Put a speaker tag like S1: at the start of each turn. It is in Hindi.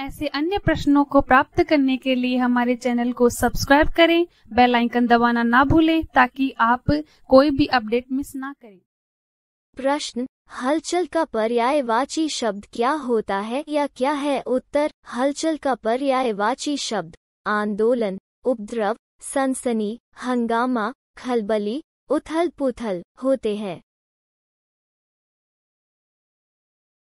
S1: ऐसे अन्य प्रश्नों को प्राप्त करने के लिए हमारे चैनल को सब्सक्राइब करें बेल आइकन दबाना ना भूलें ताकि आप कोई भी अपडेट मिस ना करें
S2: प्रश्न हलचल का पर्यायवाची शब्द क्या होता है या क्या है उत्तर हलचल का पर्यायवाची शब्द आंदोलन उपद्रव सनसनी हंगामा खलबली उथल पुथल होते हैं